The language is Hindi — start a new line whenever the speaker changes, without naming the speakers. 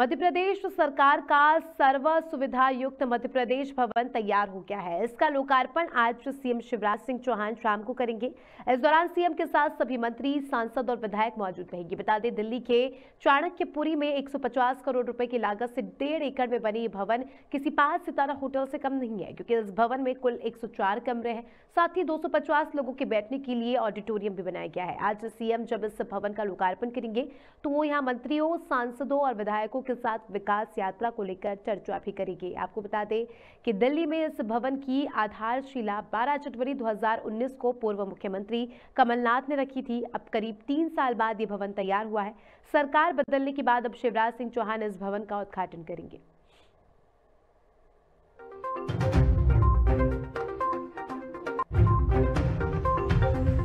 मध्य प्रदेश सरकार का सर्व सुविधा युक्त मध्य प्रदेश भवन तैयार हो गया है इसका लोकार्पण आज सीएम शिवराज सिंह चौहान शाम को करेंगे इस दौरान सीएम के साथ सभी मंत्री सांसद और विधायक मौजूद रहेंगे बता दें दिल्ली के चाणक्यपुरी में 150 करोड़ रुपए की लागत से डेढ़ एकड़ में बने ये भवन किसी पांच सितारा होटल से कम नहीं है क्योंकि इस भवन में कुल एक कमरे हैं साथ ही दो लोगों के बैठने के लिए ऑडिटोरियम भी बनाया गया है आज सीएम जब इस भवन का लोकार्पण करेंगे तो वो यहाँ मंत्रियों सांसदों और विधायकों के साथ विकास यात्रा को लेकर चर्चा भी करेगी आपको बता दें कि दिल्ली में इस भवन की आधारशिला 12 जनवरी 2019 को पूर्व मुख्यमंत्री कमलनाथ ने रखी थी अब करीब तीन साल बाद ये भवन तैयार हुआ है सरकार बदलने के बाद अब शिवराज सिंह चौहान इस भवन का उद्घाटन करेंगे